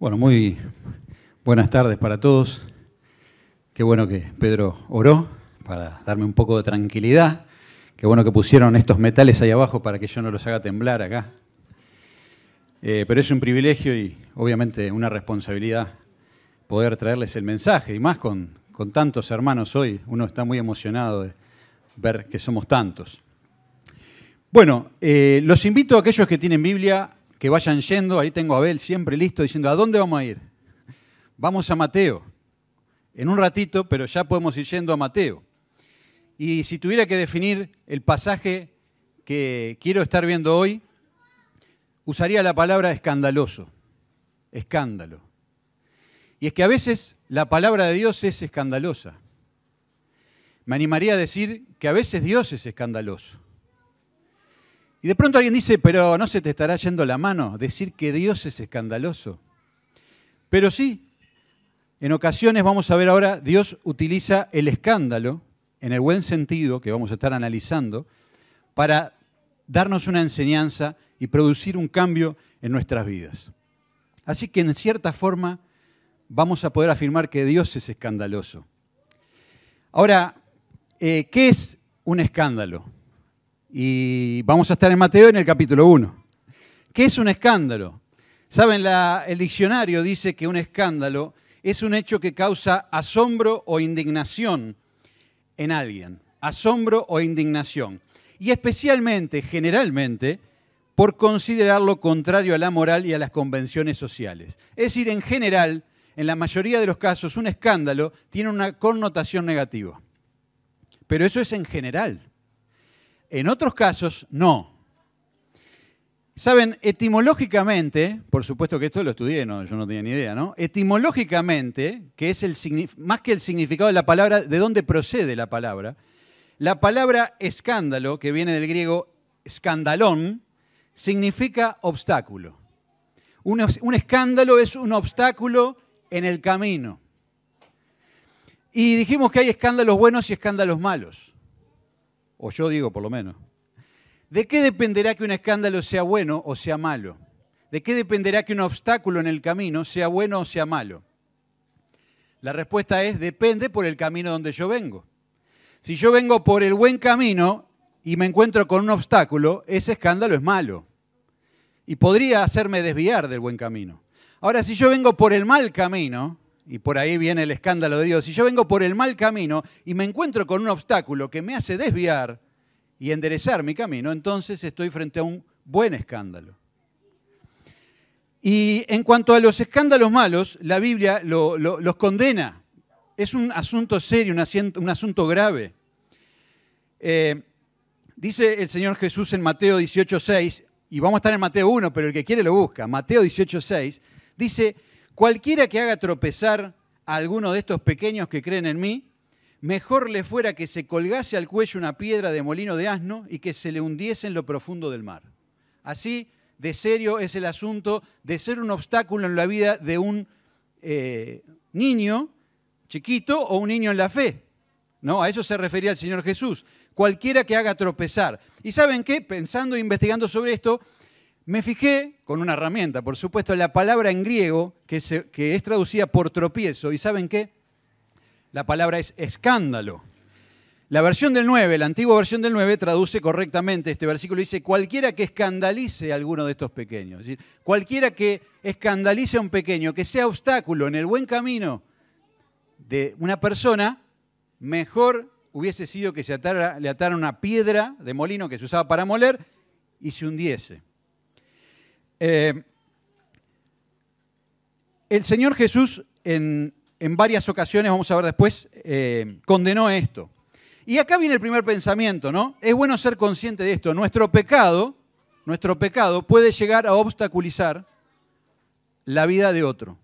Bueno, muy buenas tardes para todos. Qué bueno que Pedro oró para darme un poco de tranquilidad. Qué bueno que pusieron estos metales ahí abajo para que yo no los haga temblar acá. Eh, pero es un privilegio y obviamente una responsabilidad poder traerles el mensaje, y más con, tantos hermanos hoy. Uno está muy emocionado de ver que somos tantos. Bueno, eh, los invito a aquellos que tienen Biblia que vayan yendo. Ahí tengo a Abel siempre listo diciendo, ¿a dónde vamos a ir? Vamos a Mateo. En un ratito, pero ya podemos ir yendo a Mateo. Y si tuviera que definir el pasaje que quiero estar viendo hoy, usaría la palabra escandaloso. Escándalo. Y es que a veces la palabra de Dios es escandalosa. Me animaría a decir que a veces Dios es escandaloso. Y de pronto alguien dice, pero no se te estará yendo la mano decir que Dios es escandaloso. Pero sí, en ocasiones vamos a ver ahora, Dios utiliza el escándalo, en el buen sentido que vamos a estar analizando, para darnos una enseñanza y producir un cambio en nuestras vidas. Así que en cierta forma vamos a poder afirmar que Dios es escandaloso. Ahora, eh, ¿qué es un escándalo? Y vamos a estar en Mateo en el capítulo 1. ¿Qué es un escándalo? Saben, el diccionario dice que un escándalo es un hecho que causa asombro o indignación en alguien. Asombro o indignación. Y especialmente, generalmente, por considerarlo contrario a la moral y a las convenciones sociales. Es decir, en general, en la mayoría de los casos, un escándalo tiene una connotación negativa. Pero eso es en general. En otros casos, no. Saben, etimológicamente, por supuesto que esto lo estudié, yo no tenía ni idea, ¿no? Etimológicamente, que es el, más que el significado de la palabra, de dónde procede la palabra, la palabra escándalo, que viene del griego escandalón, significa obstáculo. un escándalo es un obstáculo en el camino. Y dijimos que hay escándalos buenos y escándalos malos. O yo digo, por lo menos. ¿De qué dependerá que un escándalo sea bueno o sea malo? ¿De qué dependerá que un obstáculo en el camino sea bueno o sea malo? La respuesta es, depende por el camino donde yo vengo. Si yo vengo por el buen camino y me encuentro con un obstáculo, ese escándalo es malo. Y podría hacerme desviar del buen camino. Ahora, si yo vengo por el mal camino y por ahí viene el escándalo de Dios, si yo vengo por el mal camino y me encuentro con un obstáculo que me hace desviar y enderezar mi camino, entonces estoy frente a un buen escándalo. Y en cuanto a los escándalos malos, la Biblia los condena. Es un asunto serio, un, asunto grave. Eh, dice el Señor Jesús en Mateo 18.6, y vamos a estar en Mateo 1, pero el que quiere lo busca, Mateo 18.6, dice, Cualquiera que haga tropezar a alguno de estos pequeños que creen en mí, mejor le fuera que se colgase al cuello una piedra de molino de asno y que se le hundiese en lo profundo del mar. Así de serio es el asunto de ser un obstáculo en la vida de un eh, niño chiquito o un niño en la fe. ¿No? A eso se refería el Señor Jesús. Cualquiera que haga tropezar. Y saben qué, pensando e investigando sobre esto, me fijé con una herramienta, por supuesto, la palabra en griego que, se, es traducida por tropiezo. ¿Y saben qué? La palabra es escándalo. La versión del 9, la antigua versión del 9 traduce correctamente este versículo. Dice, cualquiera que escandalice a alguno de estos pequeños. Es decir, cualquiera que escandalice a un pequeño, que sea obstáculo en el buen camino de una persona, mejor hubiese sido que se le atara una piedra de molino que se usaba para moler y se hundiese. Eh, el Señor Jesús en, varias ocasiones, vamos a ver después, eh, condenó esto. Y acá viene el primer pensamiento, ¿no? Es bueno ser consciente de esto. Nuestro pecado, nuestro pecado puede llegar a obstaculizar la vida de otro.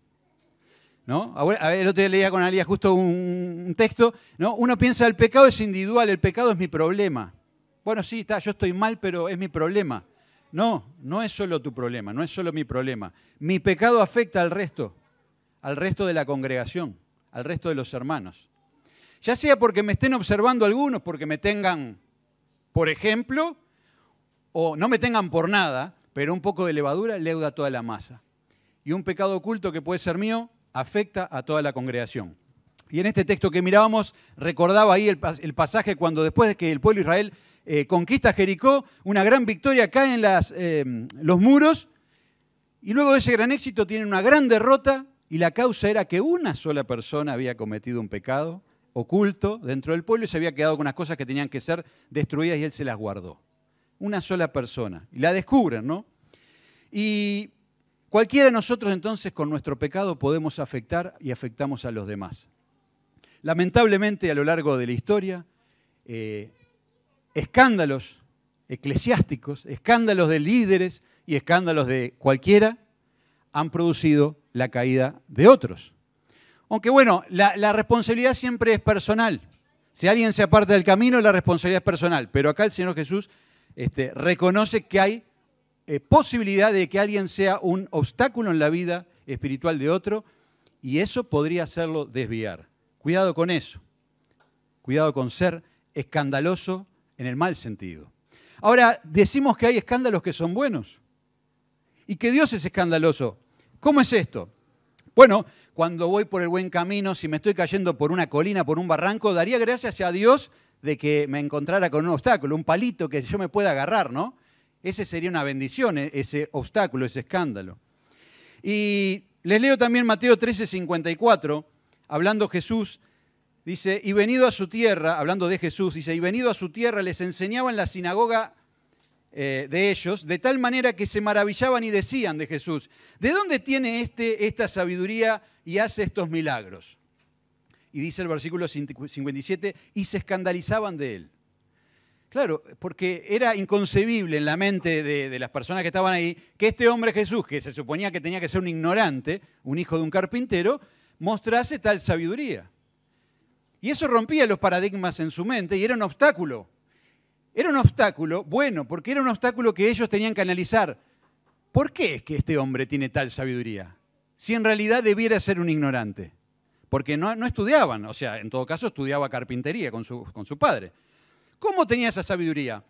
¿No? Ahora, el otro día leía con Alía justo un, un texto, ¿no? Uno piensa, el pecado es individual, el pecado es mi problema. Bueno, sí, está, yo estoy mal, pero es mi problema. No, no es solo tu problema, no es solo mi problema. Mi pecado afecta al resto, al resto de la congregación, al resto de los hermanos. Ya sea porque me estén observando algunos, porque me tengan, por ejemplo, o no me tengan por nada, pero un poco de levadura leuda toda la masa. Y un pecado oculto que puede ser mío afecta a toda la congregación. Y en este texto que mirábamos, recordaba ahí el, pasaje cuando después de que el pueblo de Israel eh, conquista Jericó, una gran victoria caen en eh, los muros, y luego de ese gran éxito tienen una gran derrota, y la causa era que una sola persona había cometido un pecado oculto dentro del pueblo y se había quedado con unas cosas que tenían que ser destruidas y él se las guardó. Una sola persona. Y la descubren, ¿no? Y cualquiera de nosotros entonces con nuestro pecado podemos afectar y afectamos a los demás. Lamentablemente a lo largo de la historia, eh, escándalos eclesiásticos, escándalos de líderes y escándalos de cualquiera han producido la caída de otros. Aunque bueno, la, responsabilidad siempre es personal. Si alguien se aparta del camino, la responsabilidad es personal. Pero acá el Señor Jesús este, reconoce que hay eh, posibilidad de que alguien sea un obstáculo en la vida espiritual de otro y eso podría hacerlo desviar. Cuidado con eso. Cuidado con ser escandaloso en el mal sentido. Ahora, decimos que hay escándalos que son buenos y que Dios es escandaloso. ¿Cómo es esto? Bueno, cuando voy por el buen camino, si me estoy cayendo por una colina, por un barranco, daría gracias a Dios de que me encontrara con un obstáculo, un palito que yo me pueda agarrar, ¿no? Ese sería una bendición, e-, ese obstáculo, ese escándalo. Y les leo también Mateo 13, 54, hablando Jesús Dice, y venido a su tierra, hablando de Jesús, dice, y venido a su tierra les enseñaba en la sinagoga eh, de ellos, de tal manera que se maravillaban y decían de Jesús, ¿de dónde tiene este esta sabiduría y hace estos milagros? Y dice el versículo 57, y se escandalizaban de él. Claro, porque era inconcebible en la mente de, las personas que estaban ahí que este hombre Jesús, que se suponía que tenía que ser un ignorante, un hijo de un carpintero, mostrase tal sabiduría. Y eso rompía los paradigmas en su mente y era un obstáculo. Era un obstáculo, bueno, porque era un obstáculo que ellos tenían que analizar. ¿Por qué es que este hombre tiene tal sabiduría? Si en realidad debiera ser un ignorante. Porque no, estudiaban, o sea, en todo caso estudiaba carpintería con su, con su padre. ¿Cómo tenía esa sabiduría?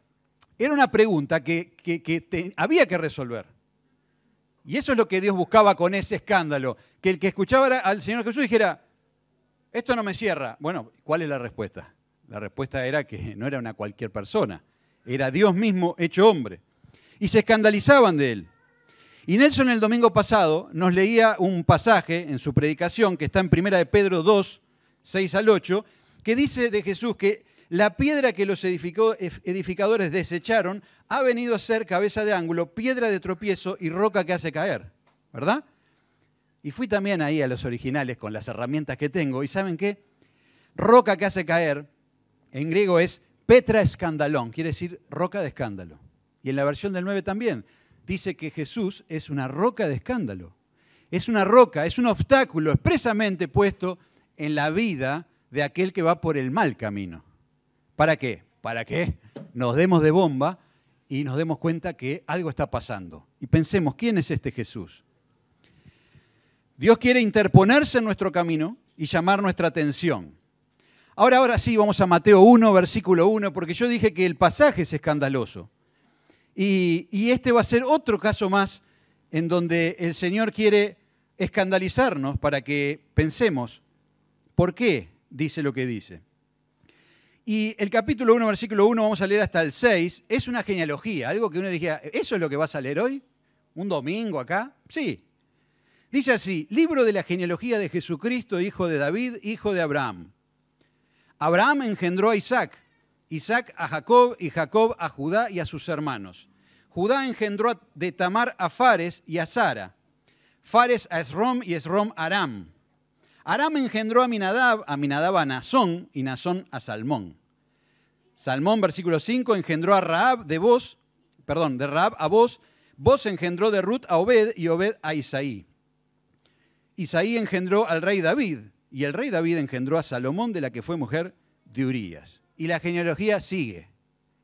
Era una pregunta que, había que resolver. Y eso es lo que Dios buscaba con ese escándalo, que el que escuchaba al Señor Jesús dijera, esto no me cierra. Bueno, ¿cuál es la respuesta? La respuesta era que no era una cualquier persona, era Dios mismo hecho hombre. Y se escandalizaban de él. Y Nelson el domingo pasado nos leía un pasaje en su predicación que está en Primera de Pedro 2, 6 al 8, que dice de Jesús que la piedra que los edificadores desecharon ha venido a ser cabeza de ángulo, piedra de tropiezo y roca que hace caer, ¿verdad? Y fui también ahí a los originales con las herramientas que tengo. ¿Y saben qué? Roca que hace caer, en griego es Petra escandalón, quiere decir roca de escándalo. Y en la versión del 9 también dice que Jesús es una roca de escándalo. Es una roca, es un obstáculo expresamente puesto en la vida de aquel que va por el mal camino. ¿Para qué? Para que nos demos de bomba y nos demos cuenta que algo está pasando. Y pensemos, ¿quién es este Jesús? Dios quiere interponerse en nuestro camino y llamar nuestra atención. Ahora, ahora sí, vamos a Mateo 1, versículo 1, porque yo dije que el pasaje es escandaloso. Y, este va a ser otro caso más en donde el Señor quiere escandalizarnos para que pensemos por qué dice lo que dice. Y el capítulo 1, versículo 1, vamos a leer hasta el 6, es una genealogía, algo que uno diría, ¿eso es lo que vas a leer hoy? ¿Un domingo acá? Sí, Dice así, libro de la genealogía de Jesucristo, hijo de David, hijo de Abraham. Abraham engendró a Isaac, Isaac a Jacob y Jacob a Judá y a sus hermanos. Judá engendró de Tamar a Fares y a Sara. Fares a Esrom y Esrom a Aram. Aram engendró a Minadab, a Minadab a Nazón y Nazón a Salmón. Salmón, versículo 5, engendró a Raab de vos, perdón, de Raab a vos. Vos engendró de Ruth a Obed y Obed a Isaí. Isaí engendró al rey David y el rey David engendró a Salomón de la que fue mujer de Urías. Y la genealogía sigue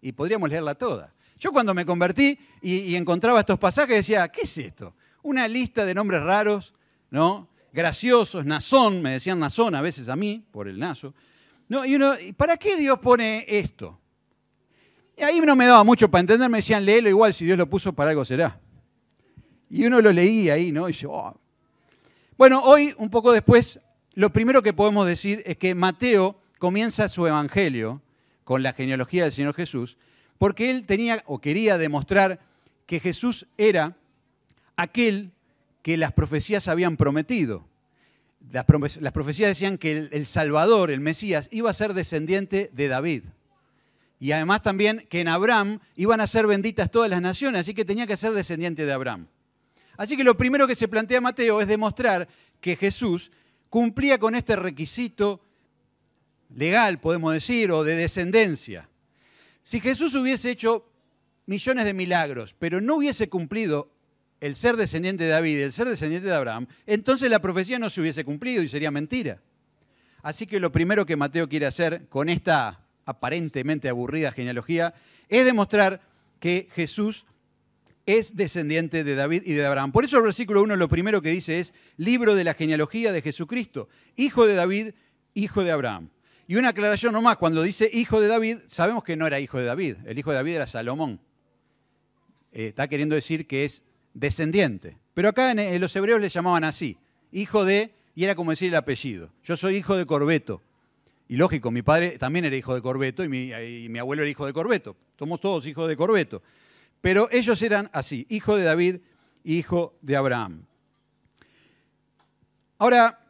y podríamos leerla toda. Yo cuando me convertí y, encontraba estos pasajes decía, ¿qué es esto? Una lista de nombres raros, ¿no? Graciosos, Nazón, me decían Nazón a veces a mí, por el nazo. No, y uno, ¿para qué Dios pone esto? Y ahí no me daba mucho para entender, me decían, léelo igual, si Dios lo puso para algo será. Y uno lo leía ahí, ¿no? Y dice, oh, bueno, hoy, un poco después, lo primero que podemos decir es que Mateo comienza su evangelio con la genealogía del Señor Jesús, porque él tenía o quería demostrar que Jesús era aquel que las profecías habían prometido. Las, profecías decían que el Salvador, el Mesías, iba a ser descendiente de David. Y además también que en Abraham iban a ser benditas todas las naciones, así que tenía que ser descendiente de Abraham. Así que lo primero que se plantea Mateo es demostrar que Jesús cumplía con este requisito legal, podemos decir, o de descendencia. Si Jesús hubiese hecho millones de milagros, pero no hubiese cumplido el ser descendiente de David, el ser descendiente de Abraham, entonces la profecía no se hubiese cumplido y sería mentira. Así que lo primero que Mateo quiere hacer con esta aparentemente aburrida genealogía es demostrar que Jesús es descendiente de David y de Abraham. Por eso el versículo 1 lo primero que dice es libro de la genealogía de Jesucristo, hijo de David, hijo de Abraham. Y una aclaración nomás, cuando dice hijo de David, sabemos que no era hijo de David, el hijo de David era Salomón. Eh, está queriendo decir que es descendiente. Pero acá en, los hebreos le llamaban así, hijo de, y era como decir el apellido. Yo soy hijo de Corbeto. Y lógico, mi padre también era hijo de Corbeto y mi, y mi abuelo era hijo de Corbeto. Somos todos hijos de Corbeto. Pero ellos eran así, hijo de David, y hijo de Abraham. Ahora,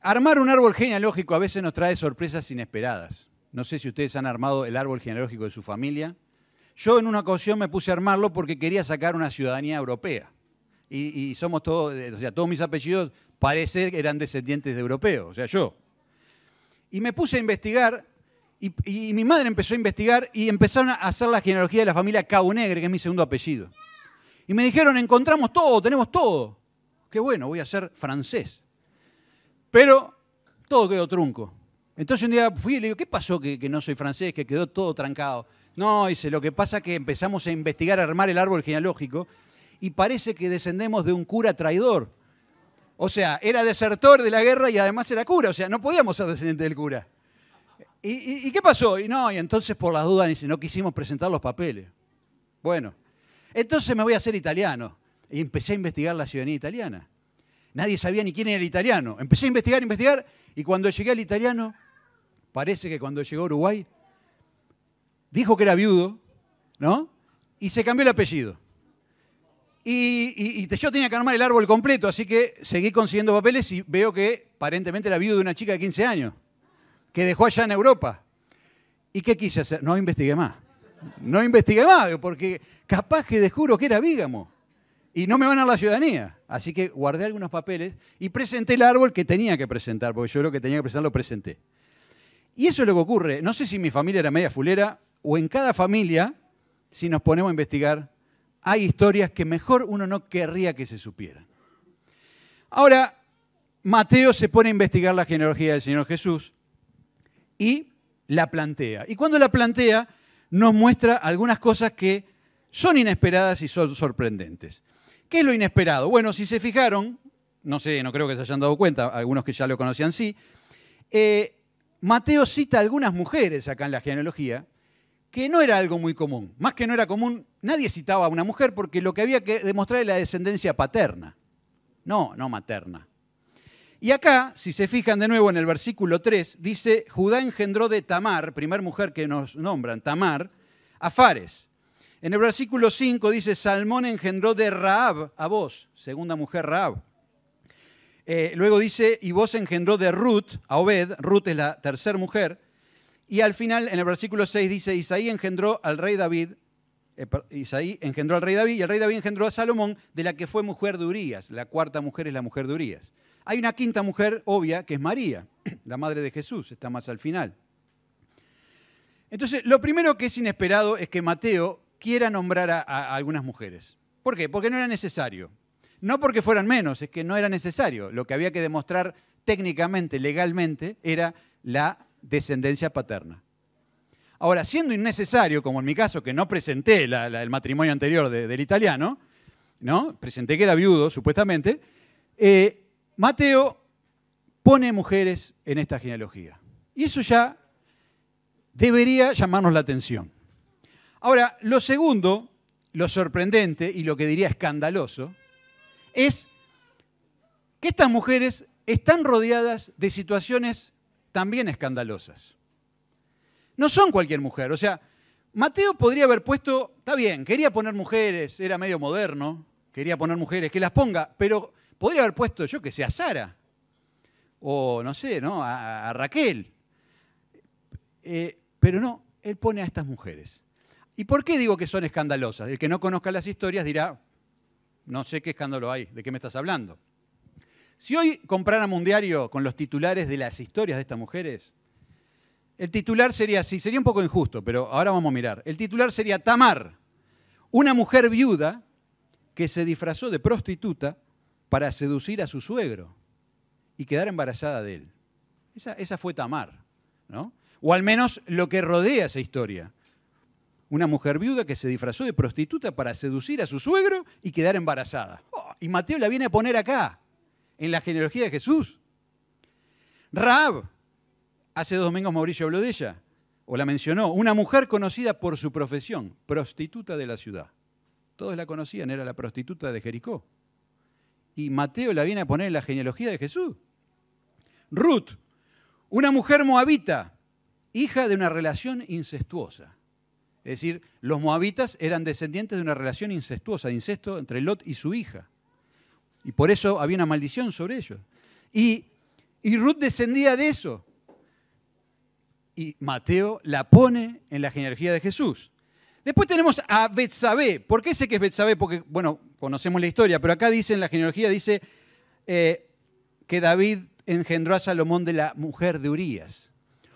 armar un árbol genealógico a veces nos trae sorpresas inesperadas. No sé si ustedes han armado el árbol genealógico de su familia. Yo en una ocasión me puse a armarlo porque quería sacar una ciudadanía europea. Y, somos todos, eh, o sea, todos mis apellidos parecen que eran descendientes de europeos, o sea, yo. Y me puse a investigar y, mi madre empezó a investigar y empezaron a hacer la genealogía de la familia Negre, que es mi segundo apellido. Y me dijeron, encontramos todo, tenemos todo. Qué bueno, voy a ser francés. Pero todo quedó trunco. Entonces un día fui y le digo, ¿qué pasó que, que no soy francés, que quedó todo trancado? No, dice, lo que pasa es que empezamos a investigar, a armar el árbol genealógico y parece que descendemos de un cura traidor. O sea, era desertor de la guerra y además era cura, o sea, no podíamos ser descendientes del cura. ¿y, qué pasó? Y no, y entonces por las dudas dice, no quisimos presentar los papeles. Bueno, entonces me voy a hacer italiano. Y empecé a investigar la ciudadanía italiana. Nadie sabía ni quién era el italiano. Empecé a investigar, investigar, y cuando llegué al italiano, parece que cuando llegó a Uruguay, dijo que era viudo, ¿no? Y se cambió el apellido. Y, y, yo tenía que armar el árbol completo, así que seguí consiguiendo papeles y veo que aparentemente era viudo de una chica de 15 años que dejó allá en Europa. ¿Y qué quise hacer? No investigué más. No investigué más, porque capaz que descubro que era Bígamo. Y no me van a la ciudadanía. Así que guardé algunos papeles y presenté el árbol que tenía que presentar, porque yo lo que tenía que presentar lo presenté. Y eso es lo que ocurre. No sé si mi familia era media fulera o en cada familia, si nos ponemos a investigar, hay historias que mejor uno no querría que se supieran. Ahora, Mateo se pone a investigar la genealogía del Señor Jesús y la plantea. Y cuando la plantea, nos muestra algunas cosas que son inesperadas y son sorprendentes. ¿Qué es lo inesperado? Bueno, si se fijaron, no sé, no creo que se hayan dado cuenta, algunos que ya lo conocían sí, eh, Mateo cita algunas mujeres acá en la genealogía, que no era algo muy común. Más que no era común, nadie citaba a una mujer porque lo que había que demostrar era la descendencia paterna. No, no materna. Y acá, si se fijan de nuevo en el versículo 3, dice, Judá engendró de Tamar, primer mujer que nos nombran, Tamar, a Fares. En el versículo 5 dice, Salmón engendró de Raab a vos, segunda mujer Raab. Eh, luego dice, y vos engendró de Ruth a Obed, Ruth es la tercera mujer. Y al final, en el versículo 6 dice, Isaí engendró al rey David, eh, Isaí engendró al rey David, y el rey David engendró a Salomón, de la que fue mujer de Urias, La cuarta mujer es la mujer de Urias. Hay una quinta mujer obvia que es María, la madre de Jesús, está más al final. Entonces, lo primero que es inesperado es que Mateo quiera nombrar a, algunas mujeres. ¿Por qué? Porque no era necesario. No porque fueran menos, es que no era necesario. Lo que había que demostrar técnicamente, legalmente, era la descendencia paterna. Ahora, siendo innecesario, como en mi caso, que no presenté el matrimonio anterior del italiano, ¿no? presenté que era viudo, supuestamente, eh, Mateo pone mujeres en esta genealogía. Y eso ya debería llamarnos la atención. Ahora, lo segundo, lo sorprendente y lo que diría escandaloso, es que estas mujeres están rodeadas de situaciones también escandalosas. No son cualquier mujer, o sea, Mateo podría haber puesto, está bien, quería poner mujeres, era medio moderno, quería poner mujeres, que las ponga, pero Podría haber puesto, yo que sea a Sara, o no sé, ¿no? A, Raquel. Eh, pero no, él pone a estas mujeres. ¿Y por qué digo que son escandalosas? El que no conozca las historias dirá, no sé qué escándalo hay, ¿de qué me estás hablando? Si hoy comprara un diario con los titulares de las historias de estas mujeres, el titular sería así, sería un poco injusto, pero ahora vamos a mirar. El titular sería Tamar, una mujer viuda que se disfrazó de prostituta para seducir a su suegro y quedar embarazada de él. Esa, esa fue Tamar, ¿no? O al menos lo que rodea esa historia. Una mujer viuda que se disfrazó de prostituta para seducir a su suegro y quedar embarazada. Oh, y Mateo la viene a poner acá, en la genealogía de Jesús. Raab, hace dos domingos Mauricio habló de ella, o la mencionó, una mujer conocida por su profesión, prostituta de la ciudad. Todos la conocían, era la prostituta de Jericó y Mateo la viene a poner en la genealogía de Jesús. Ruth, una mujer moabita, hija de una relación incestuosa. Es decir, los moabitas eran descendientes de una relación incestuosa, de incesto entre Lot y su hija. Y por eso había una maldición sobre ellos. Y, Ruth descendía de eso. Y Mateo la pone en la genealogía de Jesús. Después tenemos a Betsabé. ¿Por qué sé que es Betsabé? Porque, bueno, conocemos la historia, pero acá dice, en la genealogía dice eh, que David engendró a Salomón de la mujer de Urías.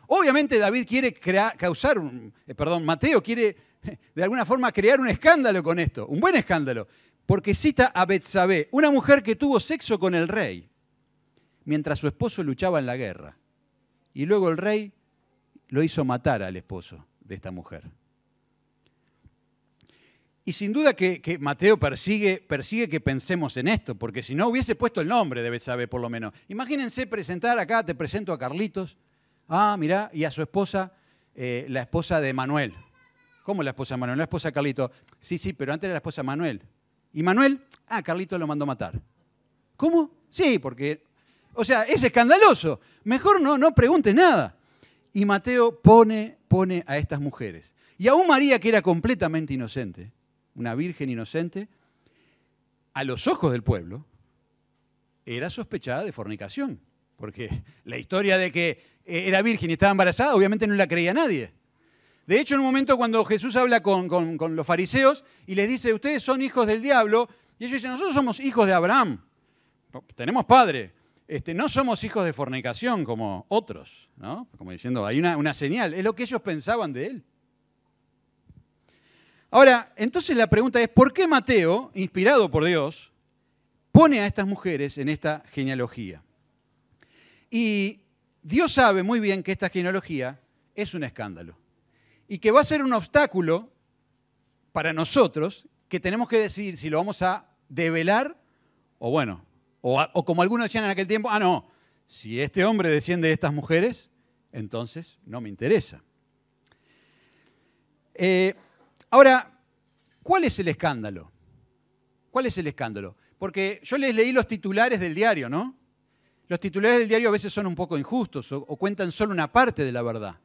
Obviamente David quiere crear, causar, un, eh, perdón, Mateo quiere de alguna forma crear un escándalo con esto, un buen escándalo, porque cita a Betsabé, una mujer que tuvo sexo con el rey mientras su esposo luchaba en la guerra. Y luego el rey lo hizo matar al esposo de esta mujer. Y sin duda que, Mateo persigue, persigue, que pensemos en esto, porque si no hubiese puesto el nombre debe saber, por lo menos. Imagínense presentar acá, te presento a Carlitos, ah, mirá, y a su esposa, eh, la esposa de Manuel. ¿Cómo la esposa de Manuel? La esposa de Carlitos. Sí, sí, pero antes era la esposa de Manuel. ¿Y Manuel? Ah, Carlitos lo mandó matar. ¿Cómo? Sí, porque, o sea, es escandaloso. Mejor no, no pregunte nada. Y Mateo pone, pone a estas mujeres. Y aún María, que era completamente inocente, una virgen inocente, a los ojos del pueblo, era sospechada de fornicación. Porque la historia de que era virgen y estaba embarazada, obviamente no la creía nadie. De hecho, en un momento cuando Jesús habla con, los fariseos y les dice, ustedes son hijos del diablo, y ellos dicen, nosotros somos hijos de Abraham, tenemos padre, este, no somos hijos de fornicación como otros, ¿no? Como diciendo, hay una, una señal, es lo que ellos pensaban de él. Ahora, entonces la pregunta es, ¿por qué Mateo, inspirado por Dios, pone a estas mujeres en esta genealogía? Y Dios sabe muy bien que esta genealogía es un escándalo y que va a ser un obstáculo para nosotros que tenemos que decidir si lo vamos a develar o bueno, o, como algunos decían en aquel tiempo, ah, no, si este hombre desciende de estas mujeres, entonces no me interesa. Eh, Ahora, ¿cuál es el escándalo? ¿Cuál es el escándalo? Porque yo les leí los titulares del diario, ¿no? Los titulares del diario a veces son un poco injustos o, cuentan solo una parte de la verdad.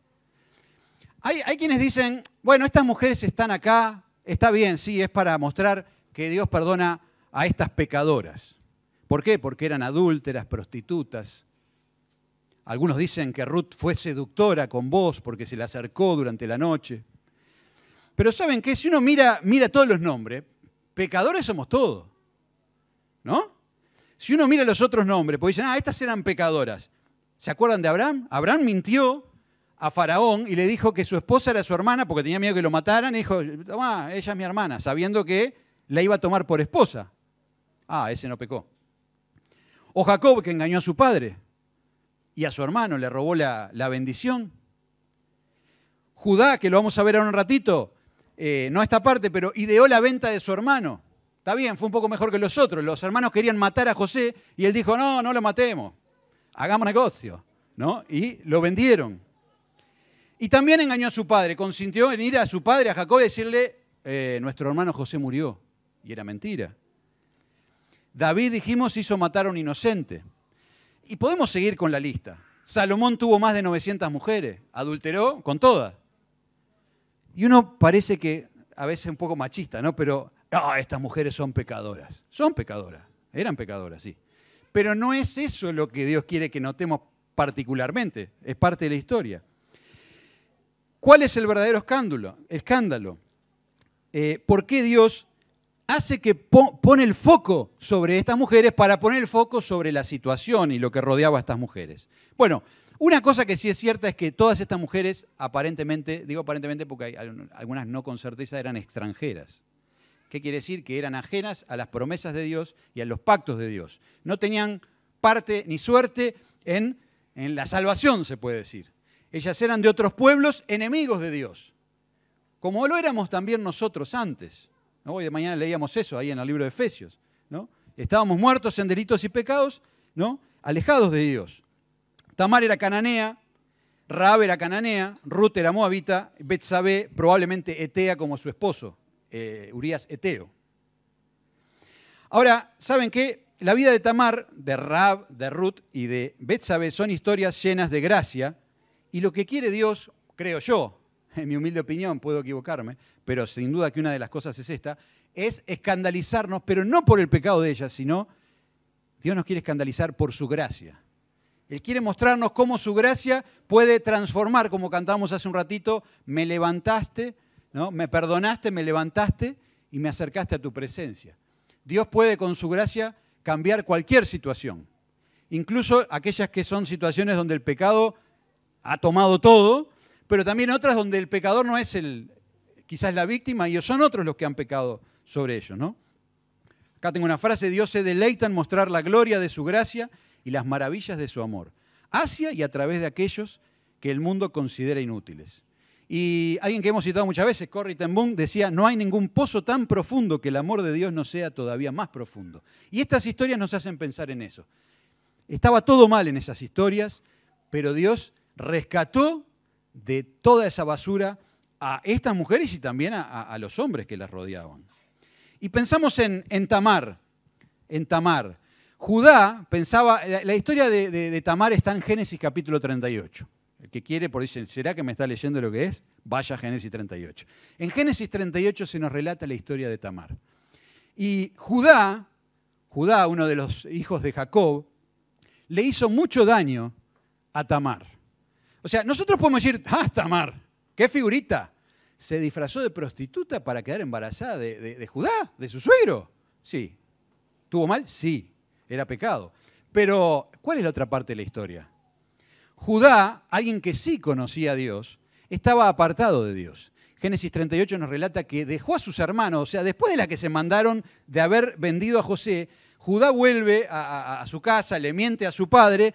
Hay, quienes dicen, bueno, estas mujeres están acá, está bien, sí, es para mostrar que Dios perdona a estas pecadoras. ¿Por qué? Porque eran adúlteras, prostitutas. Algunos dicen que Ruth fue seductora con vos porque se le acercó durante la noche. Pero ¿saben qué? Si uno mira, mira todos los nombres, pecadores somos todos. ¿No? Si uno mira los otros nombres, pues dicen, ah, estas eran pecadoras. ¿Se acuerdan de Abraham? Abraham mintió a Faraón y le dijo que su esposa era su hermana porque tenía miedo que lo mataran. Y dijo, ah, ella es mi hermana, sabiendo que la iba a tomar por esposa. Ah, ese no pecó. O Jacob, que engañó a su padre y a su hermano, le robó la, la bendición. Judá, que lo vamos a ver ahora un ratito, no eh, no esta parte, pero ideó la venta de su hermano. Está bien, fue un poco mejor que los otros. Los hermanos querían matar a José y él dijo, no, no lo matemos, hagamos negocio. ¿No? Y lo vendieron. Y también engañó a su padre, consintió en ir a su padre, a Jacob, y decirle, eh, nuestro hermano José murió. Y era mentira. David, dijimos, hizo matar a un inocente. Y podemos seguir con la lista. Salomón tuvo más de 900 mujeres, adulteró con todas. Y uno parece que a veces un poco machista, ¿no? Pero, ¡ah, estas mujeres son pecadoras. Son pecadoras, eran pecadoras, sí. Pero no es eso lo que Dios quiere que notemos particularmente, es parte de la historia. ¿Cuál es el verdadero escándalo? escándalo? Eh, ¿Por qué Dios hace que pone el foco sobre estas mujeres para poner el foco sobre la situación y lo que rodeaba a estas mujeres? Bueno, una cosa que sí es cierta es que todas estas mujeres, aparentemente, digo aparentemente porque hay, algunas no con certeza, eran extranjeras. ¿Qué quiere decir? Que eran ajenas a las promesas de Dios y a los pactos de Dios. No tenían parte ni suerte en, la salvación, se puede decir. Ellas eran de otros pueblos enemigos de Dios, como lo éramos también nosotros antes. Hoy de mañana leíamos eso ahí en el libro de Efesios. ¿no? Estábamos muertos en delitos y pecados, ¿no? alejados de Dios. Tamar era cananea, Raab era cananea, Ruth era moabita, Betsabé probablemente etea como su esposo, eh, Urias eteo. Ahora, ¿saben qué? La vida de Tamar, de Raab, de Ruth y de Betsabé son historias llenas de gracia y lo que quiere Dios, creo yo, en mi humilde opinión, puedo equivocarme, pero sin duda que una de las cosas es esta, es escandalizarnos, pero no por el pecado de ellas, sino Dios nos quiere escandalizar por su gracia. Él quiere mostrarnos cómo su gracia puede transformar, como cantamos hace un ratito, me levantaste, ¿no? me perdonaste, me levantaste y me acercaste a tu presencia. Dios puede con su gracia cambiar cualquier situación, incluso aquellas que son situaciones donde el pecado ha tomado todo, pero también otras donde el pecador no es el, quizás la víctima y son otros los que han pecado sobre ellos, Acá tengo una frase, Dios se deleita en mostrar la gloria de su gracia y las maravillas de su amor, hacia y a través de aquellos que el mundo considera inútiles. Y alguien que hemos citado muchas veces, Corrie ten Boom, decía, no hay ningún pozo tan profundo que el amor de Dios no sea todavía más profundo. Y estas historias nos hacen pensar en eso. Estaba todo mal en esas historias, pero Dios rescató de toda esa basura a estas mujeres y también a, los hombres que las rodeaban. Y pensamos en, en Tamar, en Tamar, Judá pensaba, la, historia de, Tamar está en Génesis capítulo 38. El que quiere, por decir, ¿será que me está leyendo lo que es? Vaya a Génesis 38. En Génesis 38 se nos relata la historia de Tamar. Y Judá, Judá, uno de los hijos de Jacob, le hizo mucho daño a Tamar. O sea, nosotros podemos decir, ah, Tamar, qué figurita. Se disfrazó de prostituta para quedar embarazada de, de Judá, de su suegro. Sí. ¿Tuvo mal? Sí era pecado. Pero, ¿cuál es la otra parte de la historia? Judá, alguien que sí conocía a Dios, estaba apartado de Dios. Génesis 38 nos relata que dejó a sus hermanos, o sea, después de la que se mandaron de haber vendido a José, Judá vuelve a, su casa, le miente a su padre,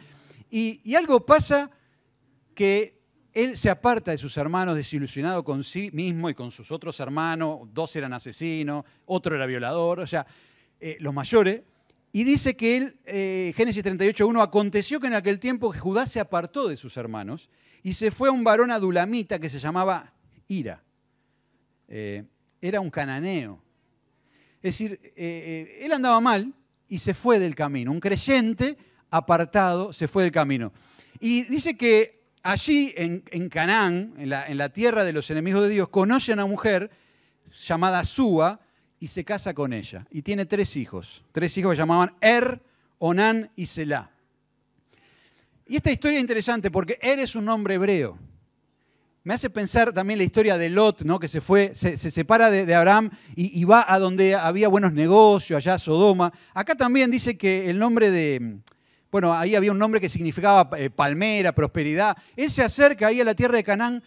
y, algo pasa que él se aparta de sus hermanos, desilusionado con sí mismo y con sus otros hermanos, dos eran asesinos, otro era violador, o sea, eh, los mayores y dice que él, eh, Génesis 38.1, aconteció que en aquel tiempo Judá se apartó de sus hermanos y se fue a un varón adulamita que se llamaba Ira. Eh, era un cananeo. Es decir, eh, él andaba mal y se fue del camino. Un creyente apartado se fue del camino. Y dice que allí en, Canaán, en la, tierra de los enemigos de Dios, conoce a una mujer llamada Súa, y se casa con ella. Y tiene tres hijos. Tres hijos que llamaban Er, Onán y Selah. Y esta historia es interesante porque Er es un nombre hebreo. Me hace pensar también la historia de Lot, ¿no? que se fue, se, separa de, Abraham y, va a donde había buenos negocios, allá Sodoma. Acá también dice que el nombre de, bueno, ahí había un nombre que significaba eh, palmera, prosperidad. Él se acerca ahí a la tierra de Canaán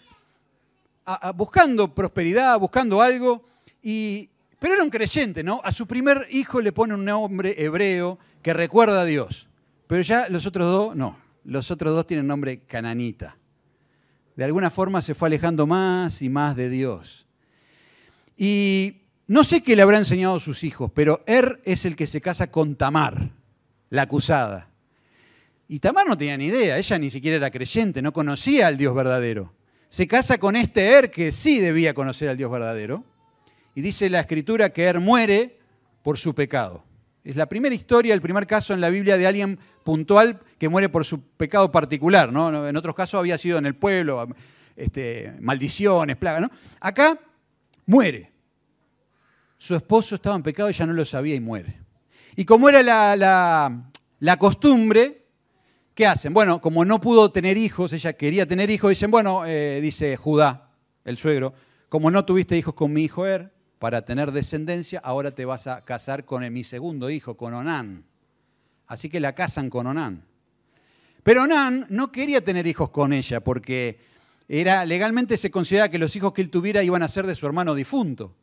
buscando prosperidad, buscando algo, y, pero era un creyente, ¿no? A su primer hijo le pone un nombre hebreo que recuerda a Dios. Pero ya los otros dos, no. Los otros dos tienen nombre cananita. De alguna forma se fue alejando más y más de Dios. Y no sé qué le habrá enseñado a sus hijos, pero Er es el que se casa con Tamar, la acusada. Y Tamar no tenía ni idea, ella ni siquiera era creyente, no conocía al Dios verdadero. Se casa con este Er que sí debía conocer al Dios verdadero y dice la escritura que él muere por su pecado. Es la primera historia, el primer caso en la Biblia de alguien puntual que muere por su pecado particular. ¿no? En otros casos había sido en el pueblo, este, maldiciones, plagas. Acá muere. Su esposo estaba en pecado, ella no lo sabía y muere. Y como era la, costumbre, ¿qué hacen? Bueno, como no pudo tener hijos, ella quería tener hijos, dicen, bueno, eh, dice Judá, el suegro, como no tuviste hijos con mi hijo Er, para tener descendencia, ahora te vas a casar con mi segundo hijo, con Onán. Así que la casan con Onán. Pero Onán no quería tener hijos con ella porque era, legalmente se consideraba que los hijos que él tuviera iban a ser de su hermano difunto.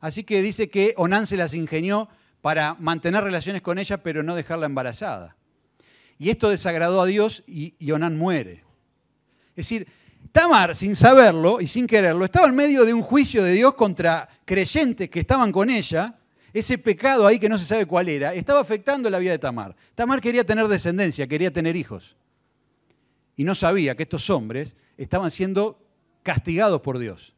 Así que dice que Onán se las ingenió para mantener relaciones con ella, pero no dejarla embarazada. Y esto desagradó a Dios y, y Onán muere. Es decir, Tamar, sin saberlo y sin quererlo, estaba en medio de un juicio de Dios contra creyentes que estaban con ella. Ese pecado ahí que no se sabe cuál era, estaba afectando la vida de Tamar. Tamar quería tener descendencia, quería tener hijos. Y no sabía que estos hombres estaban siendo castigados por Dios.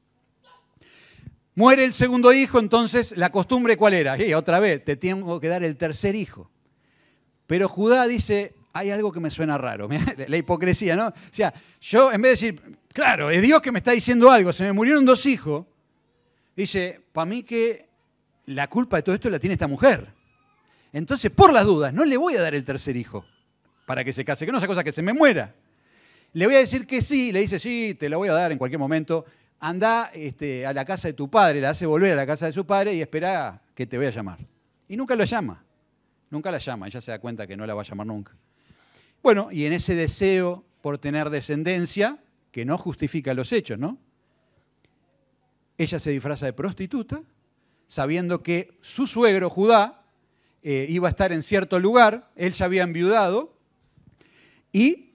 Muere el segundo hijo, entonces la costumbre cuál era? Y otra vez, te tengo que dar el tercer hijo. Pero Judá dice, hay algo que me suena raro, la hipocresía, ¿no? O sea, yo en vez de decir, Claro, es Dios que me está diciendo algo. Se me murieron dos hijos. Dice, para mí que la culpa de todo esto la tiene esta mujer. Entonces, por las dudas, no le voy a dar el tercer hijo para que se case, que no sea cosa que se me muera. Le voy a decir que sí, le dice, sí, te la voy a dar en cualquier momento. Anda este, a la casa de tu padre, la hace volver a la casa de su padre y espera que te voy a llamar. Y nunca lo llama, nunca la llama, ella se da cuenta que no la va a llamar nunca. Bueno, y en ese deseo por tener descendencia, que no justifica los hechos, ¿no? Ella se disfraza de prostituta, sabiendo que su suegro, Judá, eh, iba a estar en cierto lugar, él ya había enviudado, y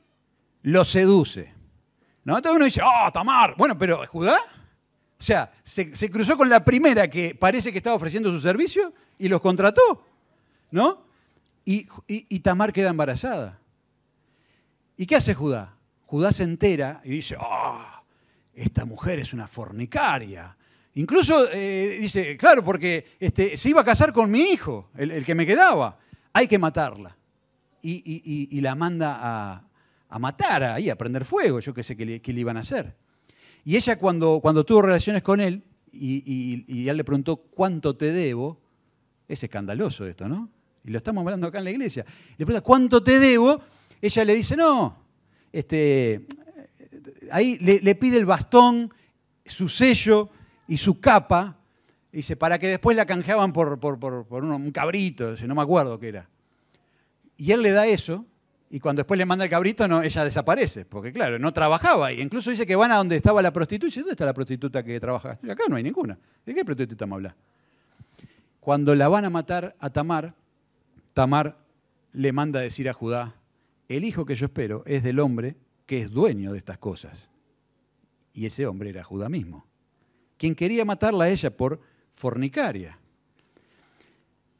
lo seduce. ¿No? Entonces uno dice, ¡ah, Tamar! Bueno, pero Judá, o sea, se, cruzó con la primera que parece que estaba ofreciendo su servicio y los contrató, ¿no? y, y Tamar queda embarazada. ¿Y qué hace Judá? Judá se entera y dice, ¡ah! esta mujer es una fornicaria. Incluso eh, dice, claro, porque este, se iba a casar con mi hijo, el, que me quedaba. Hay que matarla. Y, la manda a, matar ahí, a prender fuego, yo qué sé qué le, iban a hacer. Y ella cuando, cuando tuvo relaciones con él y, él le preguntó cuánto te debo, es escandaloso esto, ¿no? Y lo estamos hablando acá en la iglesia. Le pregunta, ¿cuánto te debo? Ella le dice, no, este, ahí le, pide el bastón, su sello y su capa, dice, para que después la canjeaban por, un cabrito, no me acuerdo qué era. Y él le da eso, y cuando después le manda el cabrito, no, ella desaparece, porque claro, no trabajaba. Y incluso dice que van a donde estaba la prostituta, y dice, ¿dónde está la prostituta que trabaja? acá no hay ninguna. ¿De qué prostituta me habla? Cuando la van a matar a Tamar, Tamar le manda a decir a Judá, el hijo que yo espero es del hombre que es dueño de estas cosas. Y ese hombre era Judá mismo, quien quería matarla a ella por fornicaria.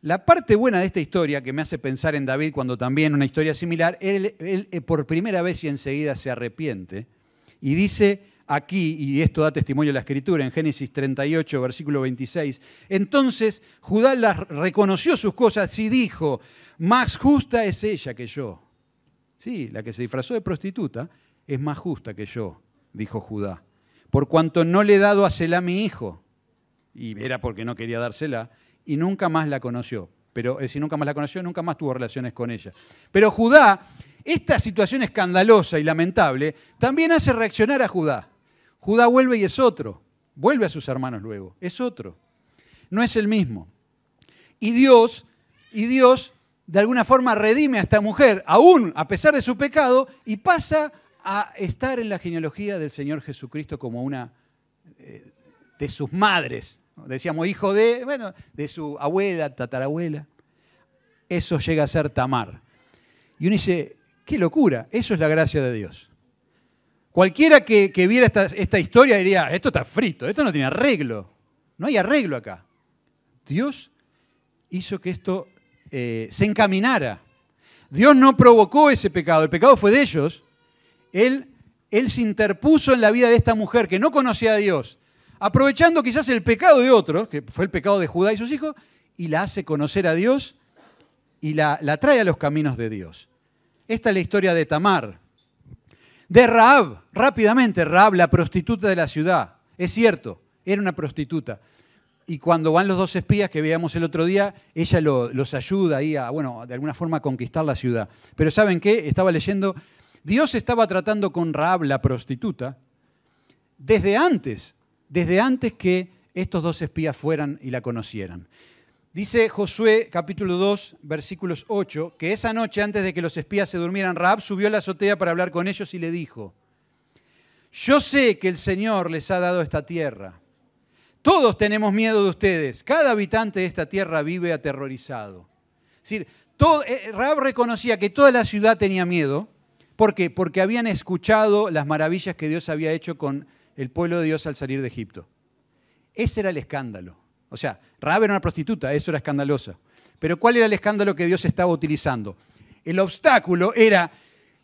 La parte buena de esta historia que me hace pensar en David cuando también una historia similar, él, eh, por primera vez y enseguida se arrepiente y dice aquí, y esto da testimonio a la escritura en Génesis 38, versículo 26, entonces Judá reconoció sus cosas y dijo, más justa es ella que yo Sí, la que se disfrazó de prostituta es más justa que yo, dijo Judá, por cuanto no le he dado a Selah mi hijo. Y era porque no quería dársela, y nunca más la conoció. Pero si nunca más la conoció, nunca más tuvo relaciones con ella. Pero Judá, esta situación escandalosa y lamentable, también hace reaccionar a Judá. Judá vuelve y es otro. Vuelve a sus hermanos luego. Es otro. No es el mismo. Y Dios, y Dios de alguna forma redime a esta mujer, aún a pesar de su pecado, y pasa a estar en la genealogía del Señor Jesucristo como una eh, de sus madres. Decíamos hijo de, de su abuela, tatarabuela. Eso llega a ser Tamar. Y uno dice, qué locura, eso es la gracia de Dios. Cualquiera que, viera esta, esta historia diría, esto está frito, esto no tiene arreglo, no hay arreglo acá. Dios hizo que esto eh, se encaminara. Dios no provocó ese pecado, el pecado fue de ellos. Él, él se interpuso en la vida de esta mujer que no conocía a Dios, aprovechando quizás el pecado de otros, que fue el pecado de Judá y sus hijos, y la hace conocer a Dios y la, la trae a los caminos de Dios. Esta es la historia de Tamar. De Raab, rápidamente, Raab, la prostituta de la ciudad. Es cierto, era una prostituta y cuando van los dos espías que veíamos el otro día, ella los ayuda ahí a, bueno, de alguna forma a conquistar la ciudad. Pero ¿saben qué? Estaba leyendo, Dios estaba tratando con Raab, la prostituta, desde antes, desde antes que estos dos espías fueran y la conocieran. Dice Josué capítulo 2, versículos 8, que esa noche antes de que los espías se durmieran, Raab subió a la azotea para hablar con ellos y le dijo, yo sé que el Señor les ha dado esta tierra todos tenemos miedo de ustedes. Cada habitante de esta tierra vive aterrorizado. Es decir, todo, eh, Raab reconocía que toda la ciudad tenía miedo. ¿Por qué? Porque habían escuchado las maravillas que Dios había hecho con el pueblo de Dios al salir de Egipto. Ese era el escándalo. O sea, Rab era una prostituta, eso era escandaloso. Pero ¿cuál era el escándalo que Dios estaba utilizando? El obstáculo era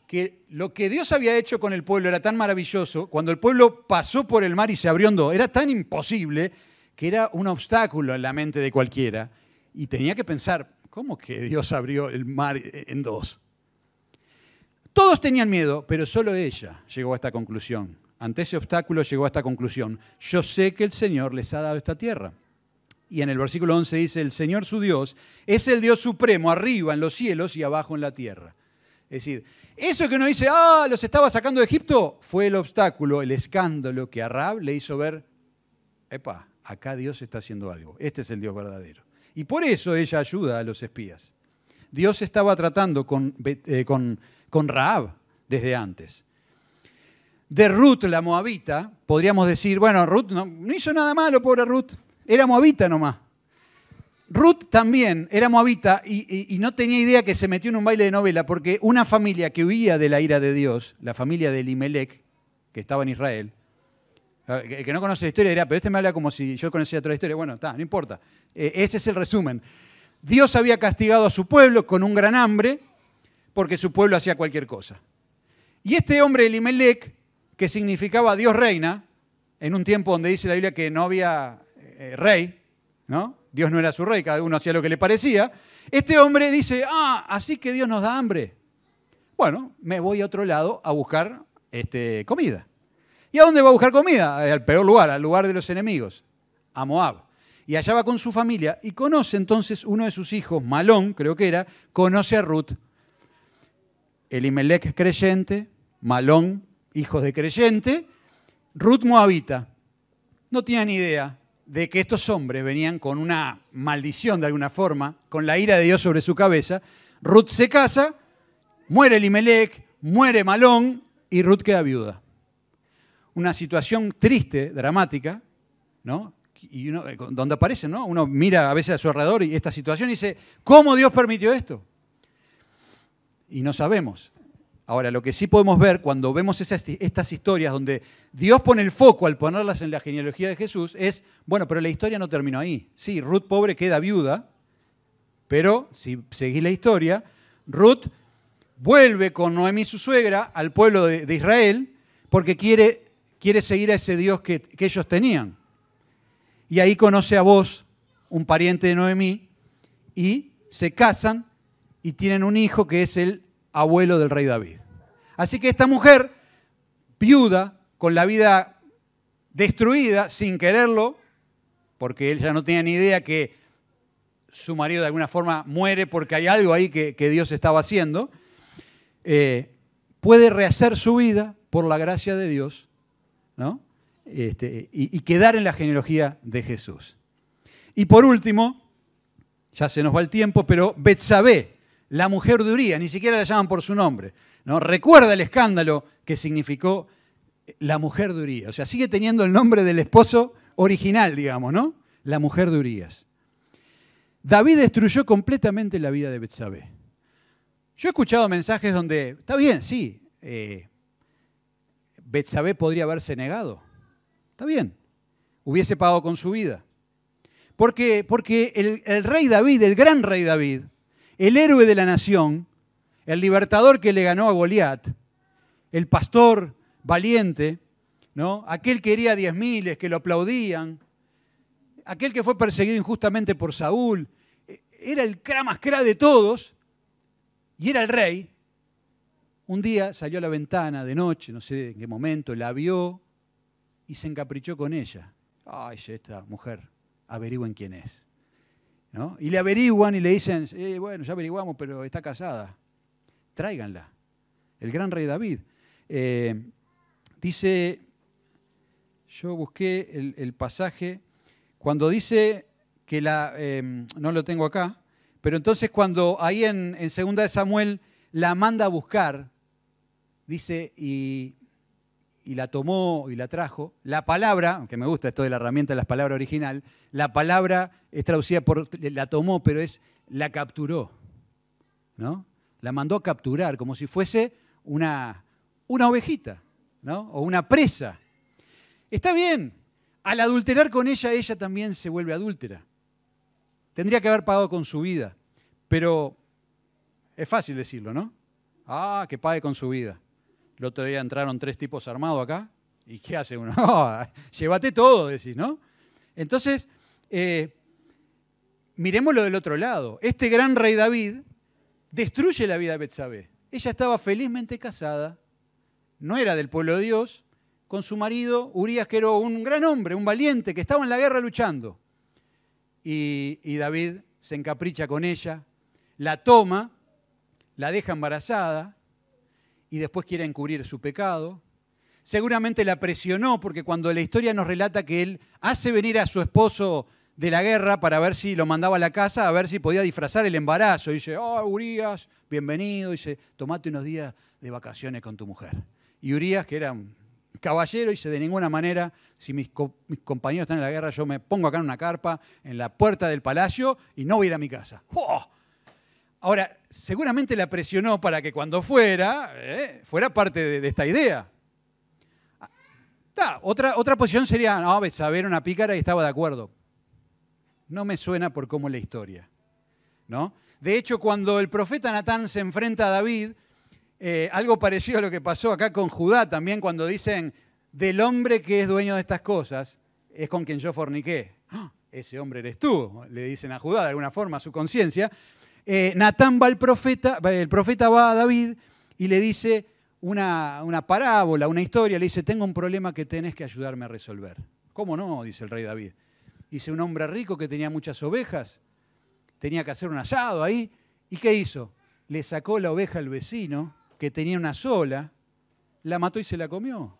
que lo que Dios había hecho con el pueblo era tan maravilloso, cuando el pueblo pasó por el mar y se abrió en dos, era tan imposible que era un obstáculo en la mente de cualquiera. Y tenía que pensar, ¿cómo que Dios abrió el mar en dos? Todos tenían miedo, pero solo ella llegó a esta conclusión. Ante ese obstáculo llegó a esta conclusión. Yo sé que el Señor les ha dado esta tierra. Y en el versículo 11 dice, el Señor su Dios es el Dios supremo arriba en los cielos y abajo en la tierra. Es decir, eso que uno dice, ah, los estaba sacando de Egipto, fue el obstáculo, el escándalo que a Rab le hizo ver, epa, acá Dios está haciendo algo, este es el Dios verdadero. Y por eso ella ayuda a los espías. Dios estaba tratando con, eh, con, Raab desde antes. De Ruth, la moabita, podríamos decir, bueno, Ruth no, no hizo nada malo, pobre Ruth, era moabita nomás. Ruth también era moabita y, no tenía idea que se metió en un baile de novela, porque una familia que huía de la ira de Dios, la familia de Elimelech, que estaba en Israel, ah, el que no conoce la historia dirá, pero este me habla como si yo conocía toda la historia. Bueno, está, no importa. Eh, ese es el resumen. Dios había castigado a su pueblo con un gran hambre porque su pueblo hacía cualquier cosa. Y este hombre, Elimelech, que significaba Dios reina, en un tiempo donde dice la Biblia que no había eh, rey, ¿no? Dios no era su rey, cada uno hacía lo que le parecía, este hombre dice, ah, así que Dios nos da hambre. Bueno, me voy a otro lado a buscar este, comida. ¿Y a dónde va a buscar comida? Al peor lugar, al lugar de los enemigos, a Moab. Y allá va con su familia y conoce entonces uno de sus hijos, Malón, creo que era, conoce a Ruth. Elimelech es creyente, Malón, hijos de creyente, Ruth Moabita. No tiene ni idea, de que estos hombres venían con una maldición de alguna forma, con la ira de Dios sobre su cabeza. Ruth se casa, muere Elimelech, muere Malón y Ruth queda viuda. Una situación triste, dramática, ¿no? Y uno, eh, donde aparece, ¿no? Uno mira a veces a su alrededor y esta situación y dice, ¿cómo Dios permitió esto? Y no sabemos. Ahora, lo que sí podemos ver cuando vemos estas historias donde Dios pone el foco al ponerlas en la genealogía de Jesús es, bueno, pero la historia no terminó ahí. Sí, Ruth pobre queda viuda, pero si seguís la historia, Ruth vuelve con Noemí su suegra al pueblo de, Israel porque quiere, quiere, seguir a ese Dios que, que ellos tenían. Y ahí conoce a vos, un pariente de Noemí, y se casan y tienen un hijo que es el abuelo del rey David. Así que esta mujer, viuda, con la vida destruida, sin quererlo, porque él ya no tenía ni idea que su marido de alguna forma muere porque hay algo ahí que, Dios estaba haciendo, eh, puede rehacer su vida por la gracia de Dios, este, y, quedar en la genealogía de Jesús. Y por último, ya se nos va el tiempo, pero Betsabé, la mujer de Uría, ni siquiera la llaman por su nombre. Recuerda el escándalo que significó eh, la mujer de Urías. O sea, sigue teniendo el nombre del esposo original, digamos, ¿no? La mujer de Urías. David destruyó completamente la vida de Betsabé. Yo he escuchado mensajes donde, está bien, sí, eh, Betsabé podría haberse negado. Está bien, hubiese pagado con su vida. Porque, porque el rey David, el gran rey David, el héroe de la nación, el libertador que le ganó a Goliat, el pastor valiente, ¿no? aquel que hería diez miles, que lo aplaudían, aquel que fue perseguido injustamente por Saúl, e-, era el cra de todos y era el rey. Un día salió a la ventana de noche, no sé en qué momento, la vio y se encaprichó con ella. Ay, esta mujer, averigüen quién es. Y le averiguan y le dicen, eh, bueno, ya averiguamos, pero está casada. Tráiganla. El gran rey David. Eh, dice, yo busqué el, pasaje, cuando dice que la, em, no lo tengo acá, pero entonces cuando ahí en, en Segunda de Samuel la manda a buscar, dice, y y la tomó y la trajo. La palabra, que me gusta esto de la herramienta de las palabras original, la palabra es traducida por, la tomó, pero es la capturó, ¿no? La mandó a capturar como si fuese una, una ovejita, ¿no? O una presa. Está bien, al adulterar con ella, ella también se vuelve adúltera. Tendría que haber pagado con su vida, pero es fácil decirlo, ¿no? Ah, que pague con su vida. El otro día entraron tres tipos armados acá. ¿Y qué hace uno? llévate todo, decís, ¿no? Entonces, eh, miremos lo del otro lado. Este gran rey David destruye la vida de Betsabé. Ella estaba felizmente casada, no era del pueblo de Dios, con su marido Urias, que era un gran hombre, un valiente, que estaba en la guerra luchando. y David se encapricha con ella, la toma, la deja embarazada, y después quiera encubrir su pecado. Seguramente la presionó porque cuando la historia nos relata que él hace venir a su esposo de la guerra para ver si lo mandaba a la casa, a ver si podía disfrazar el embarazo. dice, oh, Urias, bienvenido. dice, tomate unos días de vacaciones con tu mujer. Y Urias, que era un caballero, dice, de ninguna manera, si mis, compañeros están en la guerra, yo me pongo acá en una carpa, en la puerta del palacio, y no voy a ir a mi casa. Ahora, seguramente la presionó para que cuando fuera, eh, fuera parte de, esta idea. otra, otra posición sería, no, saber una pícara y estaba de acuerdo. No me suena por cómo la historia. ¿no? De hecho, cuando el profeta Natán se enfrenta a David, eh, algo parecido a lo que pasó acá con Judá también, cuando dicen, del hombre que es dueño de estas cosas, es con quien yo forniqué. ¡Ah! Ese hombre eres tú, le dicen a Judá de alguna forma, a su conciencia. Eh, Natán va al profeta, el profeta va a David y le dice una, parábola, una historia, le dice, tengo un problema que tenés que ayudarme a resolver. ¿Cómo no? dice el rey David. Dice, un hombre rico que tenía muchas ovejas, tenía que hacer un asado ahí, ¿y qué hizo? Le sacó la oveja al vecino, que tenía una sola, la mató y se la comió.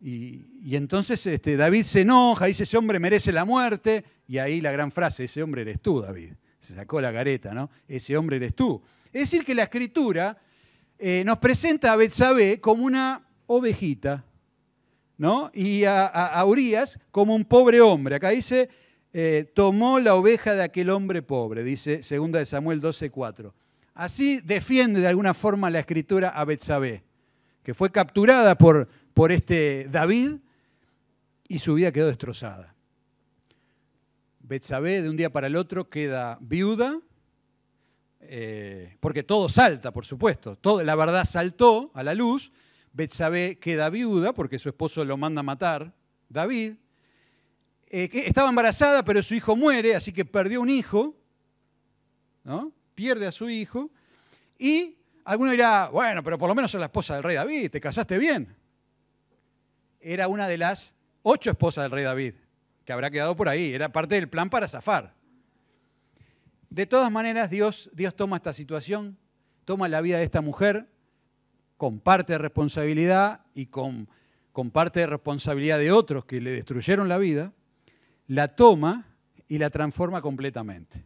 Y, entonces este, David se enoja, dice, ese hombre merece la muerte, y ahí la gran frase, ese hombre eres tú, David se sacó la careta, ¿no? Ese hombre eres tú. Es decir, que la escritura eh, nos presenta a Betsabé como una ovejita, ¿no? Y a, Urias como un pobre hombre. Acá dice, eh, tomó la oveja de aquel hombre pobre, dice 2 de Samuel 12:4. Así defiende de alguna forma la escritura a Betsabé, que fue capturada por, por este David y su vida quedó destrozada. Betsabé de un día para el otro queda viuda, eh, porque todo salta, por supuesto. Todo, la verdad saltó a la luz. Betsabé queda viuda porque su esposo lo manda a matar, David. Eh, estaba embarazada, pero su hijo muere, así que perdió un hijo. ¿no? Pierde a su hijo. Y alguno dirá, bueno, pero por lo menos es la esposa del rey David, te casaste bien. Era una de las ocho esposas del rey David que habrá quedado por ahí. Era parte del plan para zafar. De todas maneras, Dios, Dios toma esta situación, toma la vida de esta mujer, comparte responsabilidad y con, de responsabilidad de otros que le destruyeron la vida, la toma y la transforma completamente.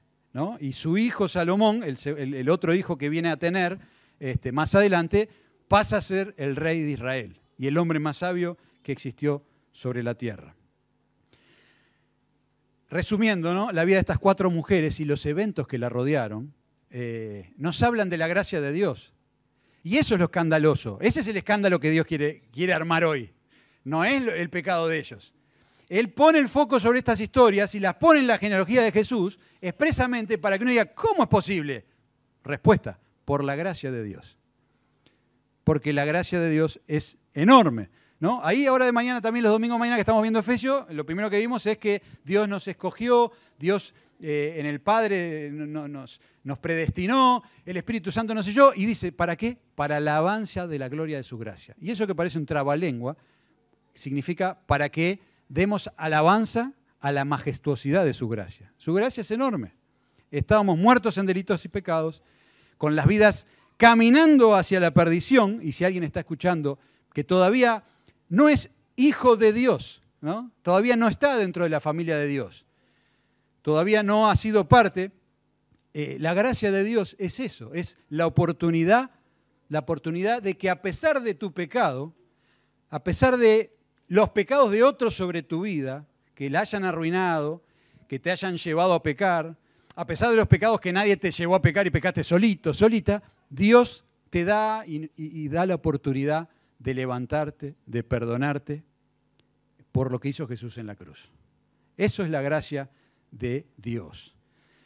Y su hijo Salomón, el, el, otro hijo que viene a tener este, más adelante, pasa a ser el rey de Israel y el hombre más sabio que existió sobre la tierra. Resumiendo, la vida de estas cuatro mujeres y los eventos que la rodearon eh, nos hablan de la gracia de Dios. Y eso es lo escandaloso. Ese es el escándalo que Dios quiere, quiere armar hoy. No es el pecado de ellos. Él pone el foco sobre estas historias y las pone en la genealogía de Jesús expresamente para que uno diga, ¿cómo es posible? Respuesta, por la gracia de Dios. Porque la gracia de Dios es enorme. Ahí ahora de mañana, también los domingos de mañana que estamos viendo Efesio, lo primero que vimos es que Dios nos escogió, Dios eh, en el Padre nos, nos predestinó, el Espíritu Santo nos selló, y dice, ¿para qué? Para la alabanza de la gloria de su gracia. Y eso que parece un trabalengua, significa para que demos alabanza a la majestuosidad de su gracia. Su gracia es enorme. Estábamos muertos en delitos y pecados, con las vidas caminando hacia la perdición, y si alguien está escuchando que todavía no es hijo de Dios, Todavía no está dentro de la familia de Dios. Todavía no ha sido parte. Eh, la gracia de Dios es eso, es la oportunidad, la oportunidad de que a pesar de tu pecado, a pesar de los pecados de otros sobre tu vida, que la hayan arruinado, que te hayan llevado a pecar, a pesar de los pecados que nadie te llevó a pecar y pecaste solito, solita, Dios te da y, y da la oportunidad de levantarte, de perdonarte por lo que hizo Jesús en la cruz. Eso es la gracia de Dios.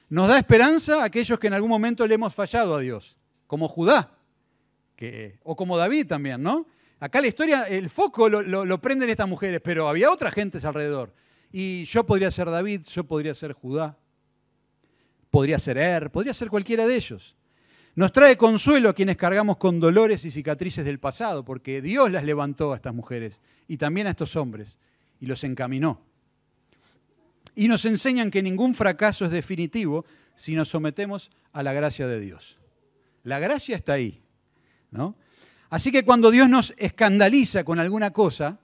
Nos da esperanza a aquellos que en algún momento le hemos fallado a Dios, como Judá, o como David también, ¿no? Acá la historia, el foco lo, lo prenden estas mujeres, pero había otras gentes alrededor. Y yo podría ser David, yo podría ser Judá, podría ser Er, podría ser cualquiera de ellos. Nos trae consuelo a quienes cargamos con dolores y cicatrices del pasado, porque Dios las levantó a estas mujeres y también a estos hombres y los encaminó. Y nos enseñan que ningún fracaso es definitivo si nos sometemos a la gracia de Dios. La gracia está ahí, Así que cuando Dios nos escandaliza con alguna cosa,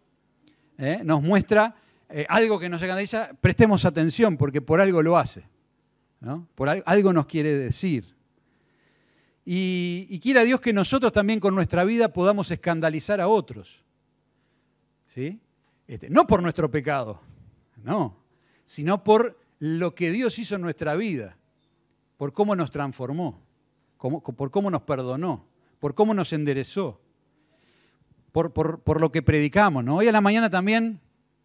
¿eh? nos muestra eh, algo que nos escandaliza, prestemos atención porque por algo lo hace, por algo nos quiere decir. Y, quiera Dios que nosotros también con nuestra vida podamos escandalizar a otros. ¿Sí? Este, no por nuestro pecado, no, sino por lo que Dios hizo en nuestra vida, por cómo nos transformó, por cómo nos perdonó, por cómo nos enderezó, por, por, lo que predicamos. Hoy a la mañana también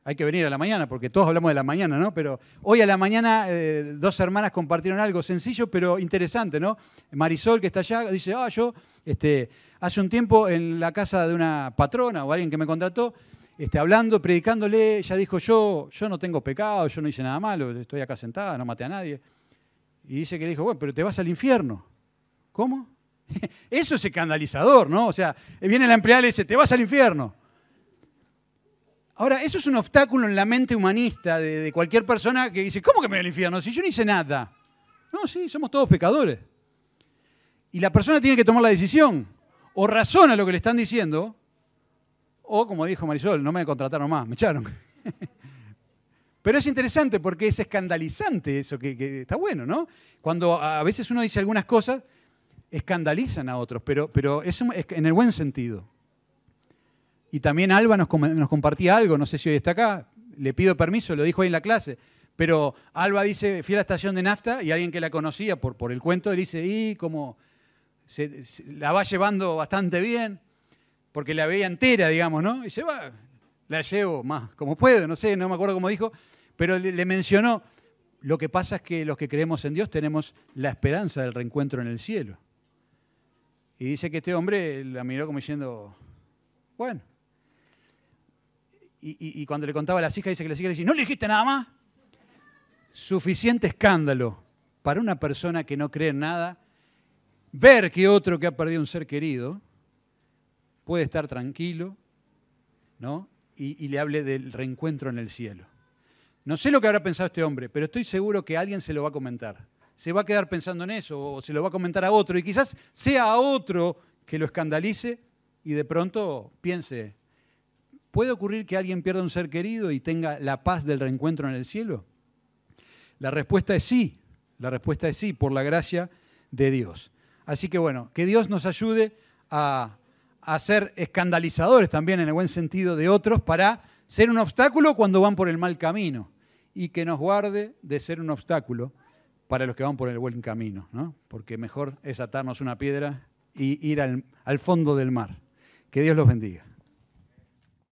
hay que venir a la mañana, porque todos hablamos de la mañana, ¿no? Pero hoy a la mañana eh, dos hermanas compartieron algo sencillo, pero interesante, ¿no? Marisol, que está allá, dice, ah, yo, este, hace un tiempo en la casa de una patrona o alguien que me contrató, este, hablando, predicándole, ella dijo, yo, yo no tengo pecado, yo no hice nada malo, estoy acá sentada, no maté a nadie. Y dice que le dijo, bueno, pero te vas al infierno. ¿Cómo? Eso es escandalizador, ¿no? O sea, viene la empleada y le dice, te vas al infierno. Ahora, eso es un obstáculo en la mente humanista de, cualquier persona que dice, ¿cómo que me voy al infierno si yo no hice nada? No, sí, somos todos pecadores. Y la persona tiene que tomar la decisión. O razona lo que le están diciendo, o como dijo Marisol, no me contrataron más, me echaron. Pero es interesante porque es escandalizante eso, que, está bueno, ¿no? Cuando a veces uno dice algunas cosas, escandalizan a otros, pero, pero es en el buen sentido. Y también Alba nos, compartía algo, no sé si hoy está acá, le pido permiso, lo dijo ahí en la clase, pero Alba dice, fui a la estación de nafta y alguien que la conocía por, el cuento le dice, y como se, la va llevando bastante bien, porque la veía entera, digamos, ¿no? Y se va, la llevo más como puedo, no sé, no me acuerdo cómo dijo, pero le mencionó, lo que pasa es que los que creemos en Dios tenemos la esperanza del reencuentro en el cielo. Y dice que este hombre la miró como diciendo, bueno, y, cuando le contaba a las hijas, dice que las hijas le ¿no le dijiste nada más? Suficiente escándalo para una persona que no cree en nada, ver que otro que ha perdido un ser querido puede estar tranquilo, ¿no? Y, y le hable del reencuentro en el cielo. No sé lo que habrá pensado este hombre, pero estoy seguro que alguien se lo va a comentar. Se va a quedar pensando en eso, o se lo va a comentar a otro, y quizás sea a otro que lo escandalice y de pronto piense, ¿Puede ocurrir que alguien pierda un ser querido y tenga la paz del reencuentro en el cielo? La respuesta es sí, la respuesta es sí, por la gracia de Dios. Así que bueno, que Dios nos ayude a, ser escandalizadores también en el buen sentido de otros para ser un obstáculo cuando van por el mal camino y que nos guarde de ser un obstáculo para los que van por el buen camino, ¿no? porque mejor es atarnos una piedra y ir al fondo del mar. Que Dios los bendiga.